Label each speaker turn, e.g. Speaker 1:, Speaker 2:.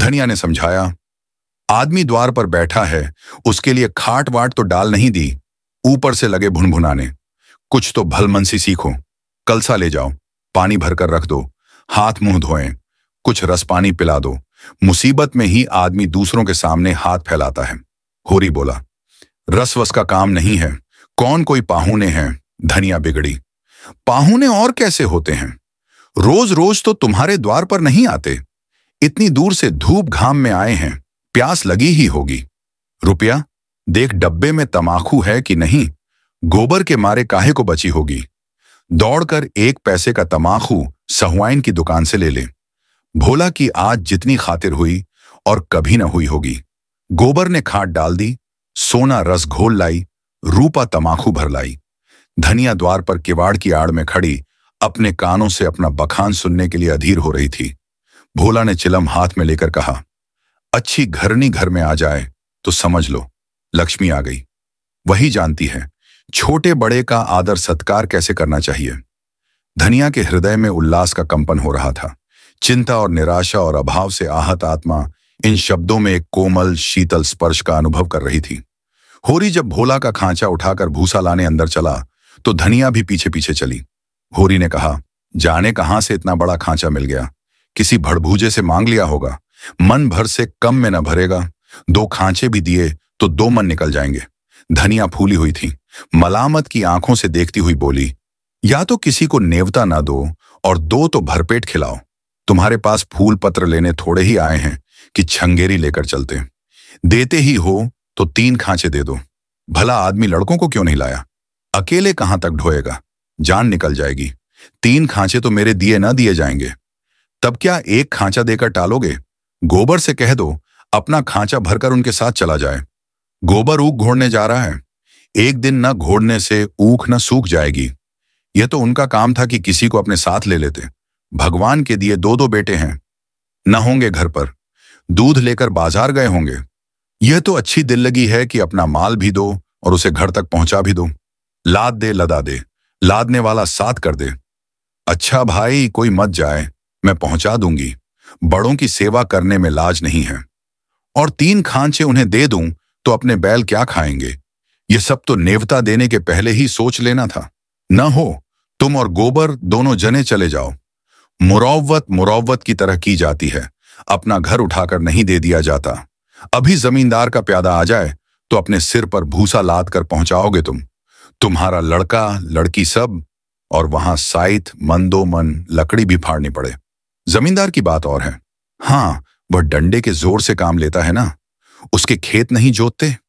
Speaker 1: धनिया ने समझाया आदमी द्वार पर बैठा है उसके लिए खाट वाट तो डाल नहीं दी ऊपर से लगे भुनभुनाने कुछ तो सी सीखो कलसा ले जाओ पानी भरकर रख दो हाथ मुंह धोएं कुछ रस पानी पिला दो मुसीबत में ही आदमी दूसरों के सामने हाथ फैलाता है होरी बोला रस वस का काम नहीं है कौन कोई पाहुने हैं धनिया बिगड़ी पाहुने और कैसे होते हैं रोज रोज तो तुम्हारे द्वार पर नहीं आते इतनी दूर से धूप घाम में आए हैं प्यास लगी ही होगी रुपया देख डब्बे में तमाखू है कि नहीं गोबर के मारे काहे को बची होगी दौड़कर एक पैसे का तमाखू सहुआइन की दुकान से ले ले भोला की आज जितनी खातिर हुई और कभी न हुई होगी गोबर ने खाट डाल दी सोना रस घोल लाई रूपा तमाखू भर लाई धनिया द्वार पर किवाड़ की आड़ में खड़ी अपने कानों से अपना बखान सुनने के लिए अधीर हो रही थी भोला ने चिलम हाथ में लेकर कहा अच्छी घरनी घर में आ जाए तो समझ लो लक्ष्मी आ गई वही जानती है छोटे बड़े का आदर सत्कार कैसे करना चाहिए धनिया के हृदय में उल्लास का कंपन हो रहा था चिंता और निराशा और अभाव से आहत आत्मा इन शब्दों में एक कोमल शीतल स्पर्श का अनुभव कर रही थी होरी जब भोला का खांचा उठाकर भूसा लाने अंदर चला तो धनिया भी पीछे पीछे चली होरी ने कहा जाने कहां से इतना बड़ा खांचा मिल गया किसी भड़भूजे से मांग लिया होगा मन भर से कम में न भरेगा दो खांचे भी दिए तो दो मन निकल जाएंगे धनिया फूली हुई थी मलामत की आंखों से देखती हुई बोली या तो किसी को नेवता ना दो और दो तो भरपेट खिलाओ तुम्हारे पास फूल पत्र लेने थोड़े ही आए हैं कि छंगेरी लेकर चलते देते ही हो तो तीन खांचे दे दो भला आदमी लड़कों को क्यों नहीं लाया अकेले कहां तक ढोएगा जान निकल जाएगी तीन खांचे तो मेरे दिए ना दिए जाएंगे तब क्या एक खांचा देकर टालोगे गोबर से कह दो अपना खांचा भरकर उनके साथ चला जाए गोबर ऊख घोड़ने जा रहा है एक दिन न घोड़ने से ऊख न सूख जाएगी यह तो उनका काम था कि किसी को अपने साथ ले लेते भगवान के दिए दो दो बेटे हैं न होंगे घर पर दूध लेकर बाजार गए होंगे यह तो अच्छी दिल लगी है कि अपना माल भी दो और उसे घर तक पहुंचा भी दो लाद दे लदा दे लादने वाला साथ कर दे अच्छा भाई कोई मत जाए मैं पहुंचा दूंगी बड़ों की सेवा करने में लाज नहीं है और तीन खांचे उन्हें दे दूं तो अपने बैल क्या खाएंगे ये सब तो नेवता देने के पहले ही सोच लेना था न हो तुम और गोबर दोनों जने चले जाओ मुरौवत मुरौवत की तरह की जाती है अपना घर उठाकर नहीं दे दिया जाता अभी जमींदार का प्यादा आ जाए तो अपने सिर पर भूसा लाद कर पहुंचाओगे तुम तुम्हारा लड़का लड़की सब और वहां साइथ मंदोमन मन लकड़ी भी फाड़नी पड़े जमींदार की बात और है हां वह डंडे के जोर से काम लेता है ना उसके खेत नहीं जोतते